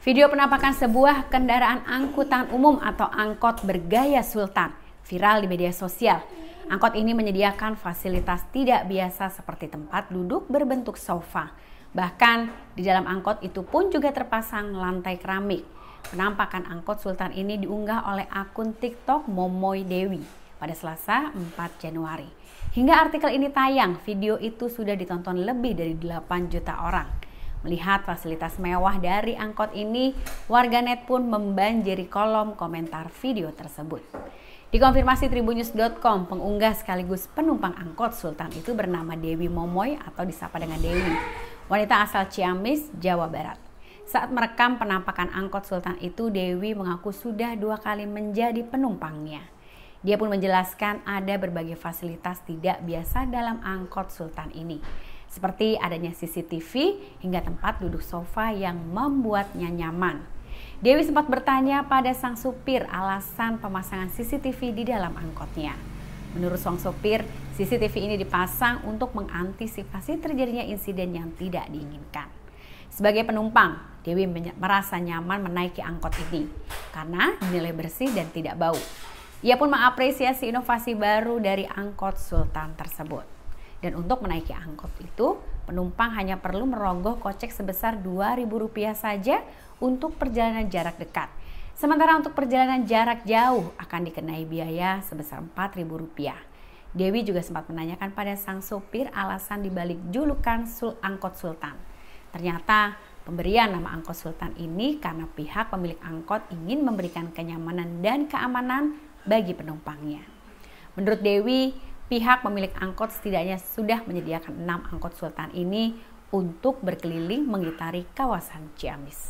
Video penampakan sebuah kendaraan angkutan umum atau angkot bergaya sultan viral di media sosial. Angkot ini menyediakan fasilitas tidak biasa seperti tempat duduk berbentuk sofa. Bahkan di dalam angkot itu pun juga terpasang lantai keramik. Penampakan angkot sultan ini diunggah oleh akun TikTok Momoy Dewi pada Selasa 4 Januari. Hingga artikel ini tayang, video itu sudah ditonton lebih dari 8 juta orang. Melihat fasilitas mewah dari angkot ini, warganet pun membanjiri kolom komentar video tersebut. Dikonfirmasi tribunews.com, pengunggah sekaligus penumpang angkot Sultan itu bernama Dewi Momoy atau disapa dengan Dewi, wanita asal Ciamis, Jawa Barat. Saat merekam penampakan angkot Sultan itu, Dewi mengaku sudah dua kali menjadi penumpangnya. Dia pun menjelaskan ada berbagai fasilitas tidak biasa dalam angkot Sultan ini seperti adanya CCTV hingga tempat duduk sofa yang membuatnya nyaman. Dewi sempat bertanya pada sang supir alasan pemasangan CCTV di dalam angkotnya. Menurut sang supir CCTV ini dipasang untuk mengantisipasi terjadinya insiden yang tidak diinginkan. Sebagai penumpang, Dewi merasa nyaman menaiki angkot ini karena nilai bersih dan tidak bau. Ia pun mengapresiasi inovasi baru dari angkot Sultan tersebut. Dan untuk menaiki angkot itu, penumpang hanya perlu merogoh kocek sebesar Rp2.000 saja untuk perjalanan jarak dekat. Sementara untuk perjalanan jarak jauh akan dikenai biaya sebesar Rp4.000. Dewi juga sempat menanyakan pada sang sopir alasan dibalik julukan Sul Angkot Sultan. Ternyata pemberian nama Angkot Sultan ini karena pihak pemilik angkot ingin memberikan kenyamanan dan keamanan bagi penumpangnya. Menurut Dewi, pihak pemilik angkot setidaknya sudah menyediakan enam angkot Sultan ini untuk berkeliling mengitari kawasan Ciamis.